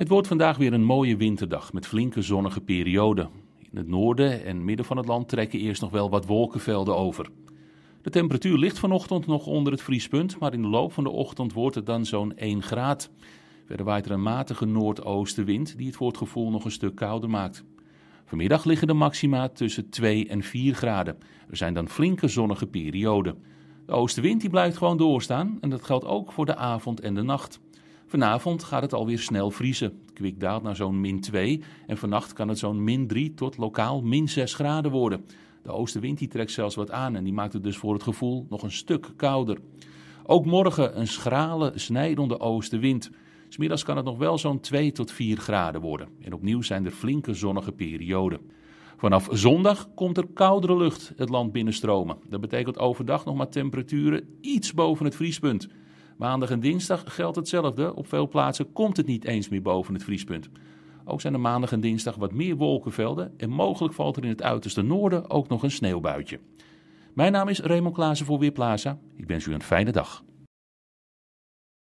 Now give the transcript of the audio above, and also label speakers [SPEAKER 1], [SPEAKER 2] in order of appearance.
[SPEAKER 1] Het wordt vandaag weer een mooie winterdag met flinke zonnige perioden. In het noorden en midden van het land trekken eerst nog wel wat wolkenvelden over. De temperatuur ligt vanochtend nog onder het vriespunt, maar in de loop van de ochtend wordt het dan zo'n 1 graad. Verder waait er een matige noordoostenwind die het voor het gevoel nog een stuk kouder maakt. Vanmiddag liggen de maxima tussen 2 en 4 graden. Er zijn dan flinke zonnige perioden. De oostenwind die blijft gewoon doorstaan en dat geldt ook voor de avond en de nacht. Vanavond gaat het alweer snel vriezen. Kwik daalt naar zo'n min 2 en vannacht kan het zo'n min 3 tot lokaal min 6 graden worden. De oostenwind die trekt zelfs wat aan en die maakt het dus voor het gevoel nog een stuk kouder. Ook morgen een schrale, snijdende oostenwind. Smiddags kan het nog wel zo'n 2 tot 4 graden worden. En opnieuw zijn er flinke zonnige perioden. Vanaf zondag komt er koudere lucht het land binnenstromen. Dat betekent overdag nog maar temperaturen iets boven het vriespunt. Maandag en dinsdag geldt hetzelfde. Op veel plaatsen komt het niet eens meer boven het vriespunt. Ook zijn er maandag en dinsdag wat meer wolkenvelden en mogelijk valt er in het uiterste noorden ook nog een sneeuwbuitje. Mijn naam is Raymond Klaassen voor Weerplaza. Ik wens u een fijne dag.